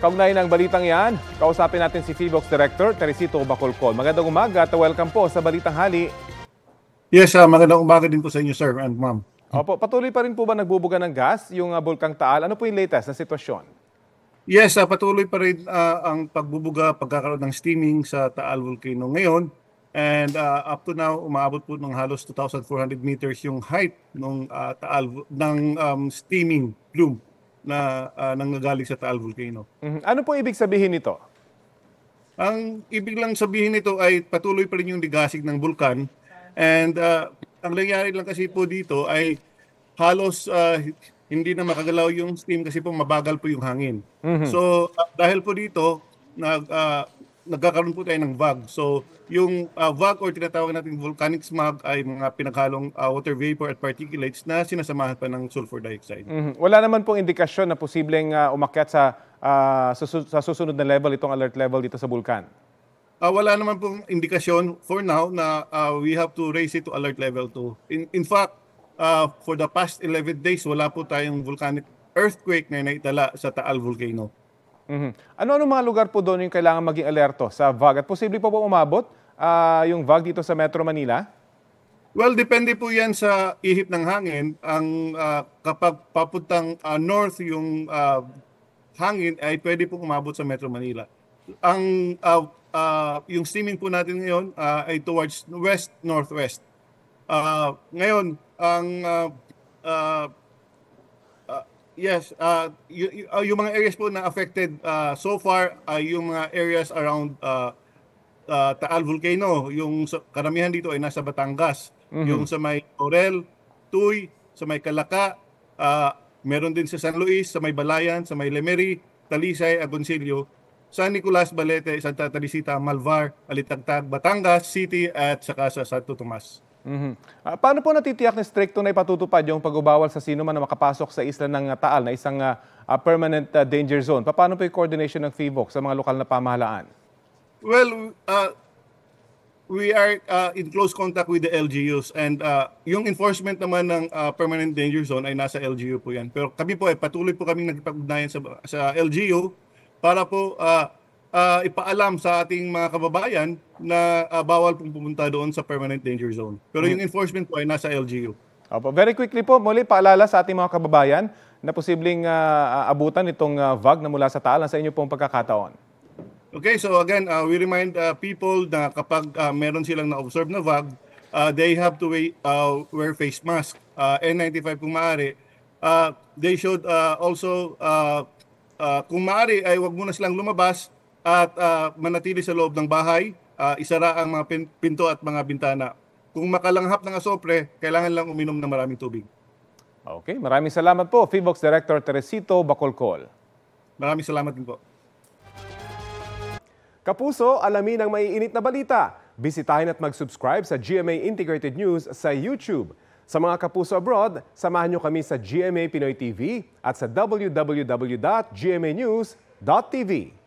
Kaugnay ng balitang yan, kausapin natin si Feebox Director Teresito Bacolcol. Magandang umaga at welcome po sa Balitang Hali. Yes, uh, magandang umaga din po sa inyo, sir and ma'am. Opo, patuloy pa rin po ba nagbubuga ng gas yung uh, Bulkang Taal? Ano po yung latest na sitwasyon? Yes, uh, patuloy pa rin uh, ang pagbubuga, pagkakaroon ng steaming sa Taal Volcano ngayon. And uh, up to now, umaabot po ng halos 2,400 meters yung height ng uh, Taal ng um, steaming plume na uh, nanggagaling sa Taal Volcano. Mm-hmm. Ano po ibig sabihin nito? Ang ibig lang sabihin nito ay patuloy pa rin yung digasig ng bulkan and uh, ang nangyari lang kasi po dito ay halos uh, hindi na makagalaw yung steam kasi po mabagal po yung hangin. Mm-hmm. So uh, dahil po dito nag uh, nagkakaroon po tayo ng VAG. So, yung uh, ah, VAG or tinatawag natin volcanic smog ay mga pinaghalong uh, water vapor at particulates na sinasamahan pa ng sulfur dioxide. Mm-hmm. Wala naman pong indikasyon na posibleng uh, umakyat sa, uh, sa, sa susunod na level itong alert level dito sa bulkan. Uh, wala naman pong indikasyon for now na uh, we have to raise it to alert level 2. In, in fact, uh, for the past 11 days, wala po tayong volcanic earthquake na naitala sa Taal Volcano. Mm-hmm. Ano-ano mga lugar po doon yung kailangan maging alerto sa VAG? At posible po po umabot uh, yung VAG dito sa Metro Manila? Well, depende po yan sa ihip ng hangin. Ang uh, kapag papuntang uh, north yung uh, hangin ay pwede pong umabot sa Metro Manila. Ang uh, uh, yung steaming po natin ngayon uh, ay towards west northwest. Uh, ngayon, ang uh, uh, Yes, uh, y- y- uh, yung mga areas po na affected uh, so far ay uh, yung mga areas around uh, uh, Taal Volcano, yung sa, karamihan dito ay nasa Batangas. Mm-hmm. Yung sa may Orel, Tuy, sa may Kalaka, uh, meron din sa San Luis, sa may Balayan, sa may Lemery, Talisay, Agoncillo, San Nicolas, Balete, Santa Teresita, Malvar, Alitagtag, Batangas City at saka sa Santo Tomas. Mm-hmm. Uh, paano po natitiyak na strikto na ipatutupad yung pagbabawal sa sino man na makapasok sa isla ng ah, Taal na isang uh, permanent uh, danger zone? Paano po yung coordination ng FIVOC sa mga lokal na pamahalaan? Well, uh, we are uh, in close contact with the LGUs and uh, yung enforcement naman ng uh, permanent danger zone ay nasa LGU po yan. Pero kami po ay eh, patuloy po kaming nagpag-ugnayan sa, sa LGU para po uh, uh, ipaalam sa ating mga kababayan na uh, bawal pong pumunta doon sa permanent danger zone. Pero hmm. yung enforcement po ay nasa LGU. Opo. Very quickly po, muli paalala sa ating mga kababayan na posibleng uh, abutan itong uh, VAG na mula sa talan sa inyo pong pagkakataon. Okay, so again, uh, we remind uh, people na kapag uh, meron silang na-observe na VAG, uh, they have to wait, uh, wear face mask, uh, N95 kung maaari. Uh, they should uh, also, uh, uh, kung maaari, ay wag muna silang lumabas at uh, manatili sa loob ng bahay, uh, ah, isara ang mga pinto at mga bintana. Kung makalanghap ng asopre, kailangan lang uminom ng maraming tubig. Okay, maraming salamat po, FIBOX Director Teresito Bacolcol. Maraming salamat din po. Kapuso, alamin ang maiinit na balita. Bisitahin at mag-subscribe sa GMA Integrated News sa YouTube. Sa mga kapuso abroad, samahan nyo kami sa GMA Pinoy TV at sa www.gmanews.tv.